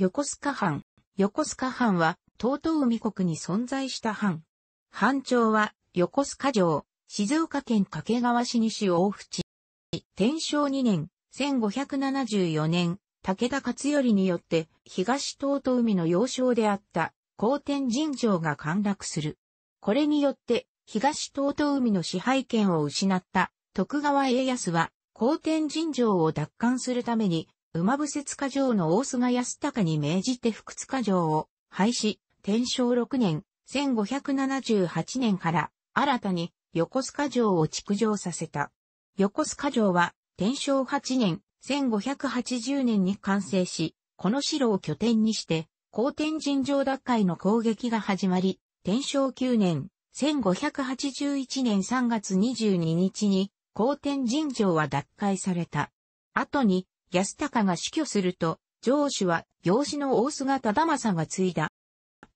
横須賀藩。横須賀藩は、東東海国に存在した藩。藩長は、横須賀城、静岡県掛川市西大淵。天正2年、1574年、武田勝頼によって、東東東海の要衝であった、高天神城が陥落する。これによって、東東東海の支配権を失った、徳川家康は、高天神城を奪還するために、馬伏塚城の大菅康隆に命じて福塚城を廃止、天正6年、1578年から新たに横須賀城を築城させた。横須賀城は天正8年、1580年に完成し、この城を拠点にして、高天神城奪回の攻撃が始まり、天正9年、1581年3月22日に、高天神城は奪回された。後に、安高が死去すると、上司は、養子の大須賀忠政が継いだ。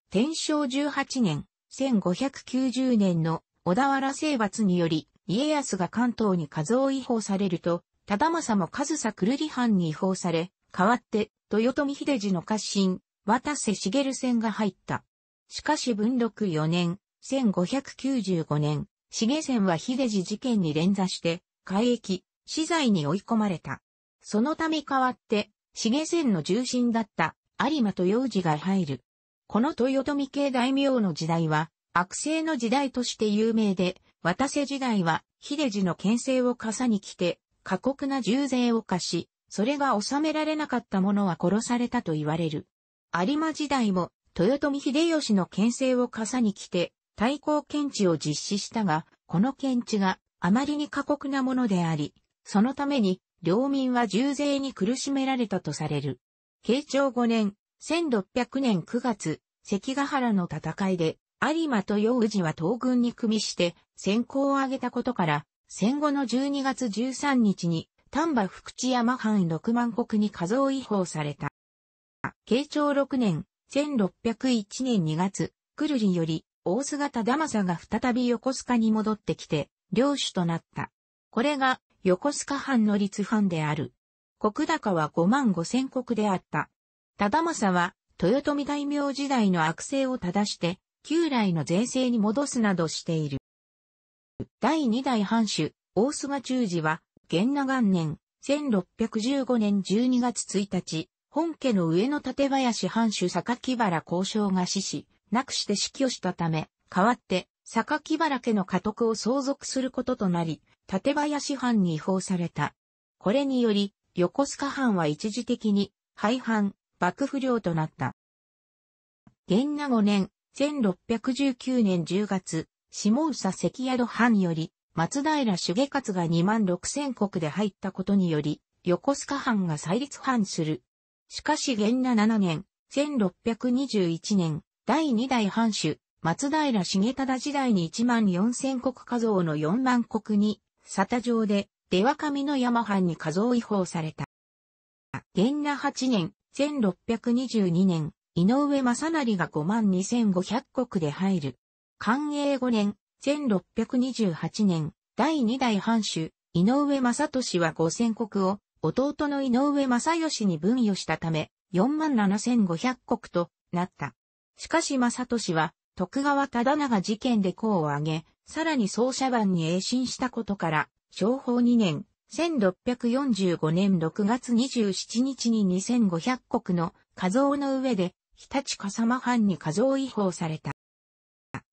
天正18年、1590年の小田原征伐により、家康が関東に数を違法されると、忠政も上総久留里藩に違法され、代わって、豊臣秀次の家臣、渡瀬茂戦が入った。しかし文禄4年、1595年、茂戦は秀次事件に連座して、改役、死罪に追い込まれた。そのため代わって、重ンの重臣だった有馬豊氏が入る。この豊臣系大名の時代は、悪性の時代として有名で、渡瀬時代は、秀治の牽制を傘に来て、過酷な重税を課し、それが収められなかった者は殺されたと言われる。有馬時代も、豊臣秀吉の牽制を傘に来て、対抗検知を実施したが、この検知があまりに過酷なものであり、そのために領民は重税に苦しめられたとされる。慶長5年、1600年9月、関ヶ原の戦いで、有馬と陽氏は東軍に組みして先行を挙げたことから、戦後の12月13日に丹波福知山藩6万国に数を違法された。慶長6年、1601年2月、クルリより大菅玉政が再び横須賀に戻ってきて、領主となった。これが横須賀藩の立藩である。国高は5万5千国であった。忠政は、豊臣大名時代の悪性を正して、旧来の税制に戻すなどしている。第2代藩主、大須賀忠治は、元那元年、1615年12月1日、本家の上の立林藩主榊原交渉が死し、なくして死去したため、代わって、榊原家の家督を相続することとなり、館林藩に違法された。これにより、横須賀藩は一時的に、廃藩、幕府領となった。元那5年、1619年10月、下佐関宿藩より、松平重勝が2万6千国で入ったことにより、横須賀藩が再立藩する。しかし元那7年、1621年、第2代藩主、松平重忠時代に1万4千国家像の4万国に佐汰城で、出羽上の山藩に数を違法された。元那8年、1622年、井上正成が5万2500国で入る。寛永5年、1628年、第2代藩主、井上正俊は5000国を、弟の井上正義に分与したため、4万7500国となった。しかし正俊は、徳川忠長事件で功を挙げ、さらに総社番に栄進したことから、昭法2年、1645年6月27日に2500国の画像の上で、日立笠間藩に画像違法された。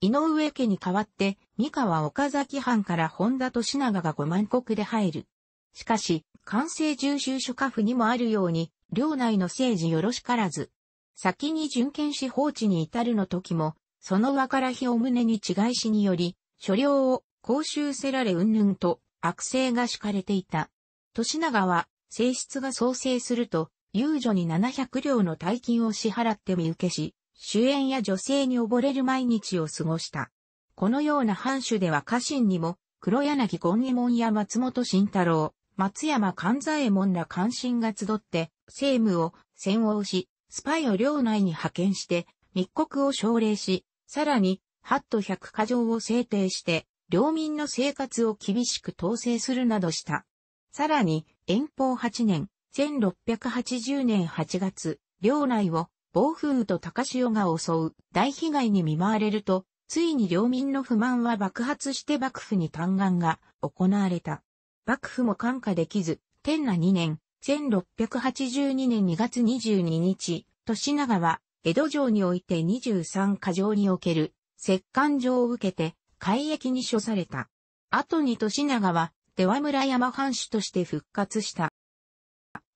井上家に代わって、三河岡崎藩から本田と品川が5万国で入る。しかし、関西重修諸家府にもあるように、領内の政治よろしからず。先に準検士放置に至るの時も、その和から日を胸に違いしにより、所領を公衆せられ云々と悪性が敷かれていた。年長は、性質が創生すると、遊女に700両の大金を支払って見受けし、主演や女性に溺れる毎日を過ごした。このような藩主では家臣にも、黒柳権右衛門や松本慎太郎、松山勘左衛門ら関心が集って、政務を、専応し、スパイを領内に派遣して、密告を奨励し、さらに、8都100箇条を制定して、領民の生活を厳しく統制するなどした。さらに、遠方8年、1680年8月、領内を暴風雨と高潮が襲う大被害に見舞われると、ついに領民の不満は爆発して幕府に嘆願が行われた。幕府も感化できず、天那2年、1682年2月22日、年長は江戸城において23箇条における、摂関城を受けて、改役に処された。後に利長は、出羽村山藩主として復活した。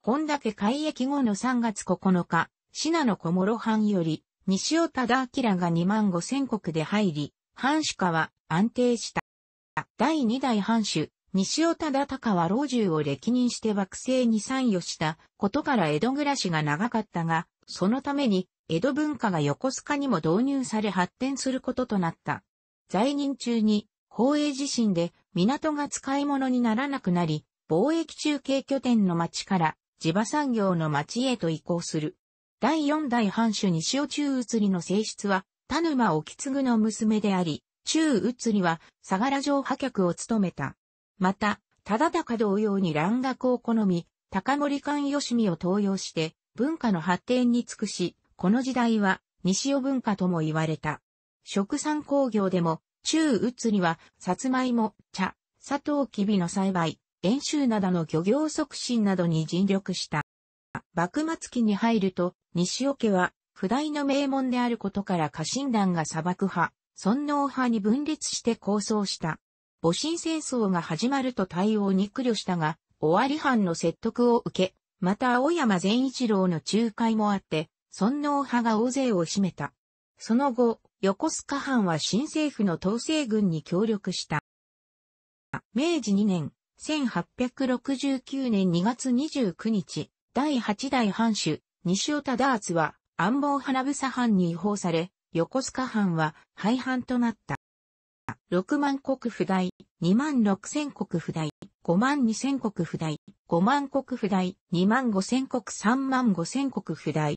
本田家改役後の3月9日、信濃小諸藩より、西尾忠明が2万5千国で入り、藩主家は安定した。第2代藩主、西尾忠隆は老中を歴任して幕政に参与したことから江戸暮らしが長かったが、そのために江戸文化が横須賀にも導入され発展することとなった。在任中に、宝永地震で港が使い物にならなくなり、貿易中継拠点の町から地場産業の町へと移行する。第四代藩主西尾中移りの性質は、田沼沖継の娘であり、中移りは相良城破却を務めた。また、忠高同様に蘭学を好み、高森官吉見を登用して、文化の発展に尽くし、この時代は西尾文化とも言われた。食産工業でも、中移りは、さつまいも、茶、砂糖きびの栽培、習州どの漁業促進などに尽力した。幕末期に入ると、西尾家は、不代の名門であることから家臣団が砂漠派、尊王派に分裂して構想した。戊辰戦争が始まると対応に苦慮したが、尾張藩の説得を受け、また青山善一郎の仲介もあって、尊王派が大勢を占めた。その後、横須賀藩は新政府の統制軍に協力した。明治2年、1869年2月29日、第8代藩主、西尾忠厚は、安房花房藩に違法され、横須賀藩は廃藩となった。6万国不代、2万6千国不代、5万2千国不代、5万国不代、2万5千国、3万5千国不代、